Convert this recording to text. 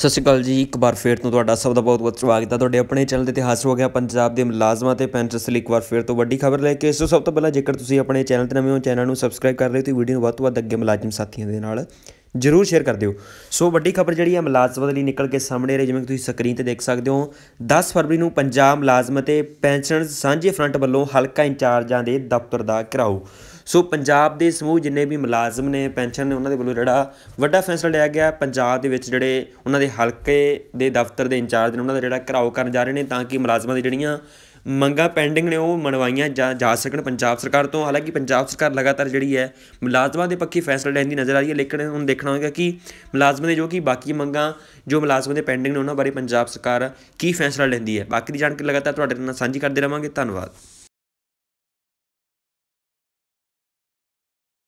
ਸਤਿ ਸ਼੍ਰੀ ਅਕਾਲ ਜੀ ਇੱਕ ਵਾਰ ਫੇਰ ਤੋਂ ਤੁਹਾਡਾ ਸਭ ਦਾ ਬਹੁਤ-ਬਹੁਤ ਸਵਾਗਤ ਹੈ ਤੁਹਾਡੇ ਆਪਣੇ ਚੈਨਲ ਤੇ ਇਤਿਹਾਸ ਹੋ ਗਿਆ ਪੰਜਾਬ ਦੇ ਮੁਲਾਜ਼ਮਾਂ ਤੇ ਪੈਨਸ਼ਨਸ ਲਈ ਇੱਕ ਵਾਰ ਫੇਰ ਤੋਂ ਵੱਡੀ ਖਬਰ ਲੈ ਕੇ ਸੋ ਸਭ ਤੋਂ ਪਹਿਲਾਂ ਜੇਕਰ ਤੁਸੀਂ ਆਪਣੇ ਚੈਨਲ ਤੇ ਨਵੇਂ ਹੋ ਚੈਨਲ ਨੂੰ ਸਬਸਕ੍ਰਾਈਬ ਕਰ ਲਿਓ ਤੇ ਵੀਡੀਓ ਨੂੰ ਵੱਧ ਤੋਂ ਵੱਧ ਅੱਗੇ ਮੁਲਾਜ਼ਮ ਸਾਥੀਆਂ ਦੇ ਨਾਲ ਜ਼ਰੂਰ ਸ਼ੇਅਰ ਕਰ ਦਿਓ ਸੋ ਵੱਡੀ ਖਬਰ ਜਿਹੜੀ ਹੈ ਮੁਲਾਜ਼ਮਾਂ ਦੇ ਲਈ ਨਿਕਲ ਕੇ ਸਾਹਮਣੇ ਰਹੀ ਜਿਵੇਂ ਕਿ ਤੁਸੀਂ ਸਕਰੀਨ ਤੇ ਦੇਖ ਸਕਦੇ ਹੋ 10 ਫਰਵਰੀ ਨੂੰ ਪੰਜਾਬ ਮਲਾਜ਼ਮ ਤੇ ਪੈਨਸ਼ਨਰਸ ਸਾਂਝੇ ਫਰੰਟ ਵੱਲੋਂ ਹਲਕਾ ਇੰਚਾਰਜਾਂ ਦੇ ਦਫ਼ਤਰ ਦਾ ਘਰਾਓ ਸੋ ਪੰਜਾਬ ਦੇ ਸਮੂਹ ਜਿੰਨੇ ਵੀ ਮੁਲਾਜ਼ਮ ਨੇ ਪੈਨਸ਼ਨ ਨੇ ਉਹਨਾਂ ਦੇ ਵੱਲੋਂ ਜਿਹੜਾ ਵੱਡਾ ਫੈਸਲਾ ਲਿਆ ਗਿਆ ਪੰਜਾਬ ਦੇ ਵਿੱਚ ਜਿਹੜੇ ਉਹਨਾਂ ਦੇ ਹਲਕੇ ਦੇ ਦਫ਼ਤਰ ਦੇ ਇੰਚਾਰਜ ਨੇ ਉਹਨਾਂ ਦਾ ਜਿਹੜਾ ਘਰਾਓ ਕਰਨ ਜਾ ਰਹੇ ਨੇ ਤਾਂ ਕਿ ਮੁਲਾਜ਼ਮਾਂ ਦੀ ਜਿਹੜੀਆਂ ਮੰਗਾਂ ਪੈਂਡਿੰਗ ਨੇ ਉਹ ਮਨਵਾਈਆਂ ਜਾ ਸਕਣ ਪੰਜਾਬ ਸਰਕਾਰ ਤੋਂ ਹਾਲਾਂਕਿ ਪੰਜਾਬ ਸਰਕਾਰ ਲਗਾਤਾਰ ਜਿਹੜੀ ਹੈ ਮੁਲਾਜ਼ਮਾਂ ਦੇ ਪੱਖੀ ਫੈਸਲਾ ਲੈਣ ਦੀ ਨਜ਼ਰ ਆ ਰਹੀ ਹੈ ਲੇਕਿਨ ਹੁਣ ਦੇਖਣਾ ਹੋਵੇਗਾ ਕਿ ਮੁਲਾਜ਼ਮਾਂ ਦੇ ਜੋ ਕਿ ਬਾਕੀ ਮੰਗਾਂ ਜੋ ਮੁਲਾਜ਼ਮਾਂ ਦੇ ਪੈਂਡਿੰਗ ਨੇ ਉਹਨਾਂ ਬਾਰੇ ਪੰਜਾਬ ਸਰਕਾਰ ਕੀ ਫੈਸਲਾ ਲੈਂਦੀ ਹੈ ਬਾਕੀ ਦੀ ਜਾਣਕਾਰੀ ਲਗਾਤਾਰ ਤੁਹਾਡੇ ਨਾਲ ਸਾਂਝੀ ਕਰਦੇ ਰਵਾਂਗੇ ਧੰਨਵਾਦ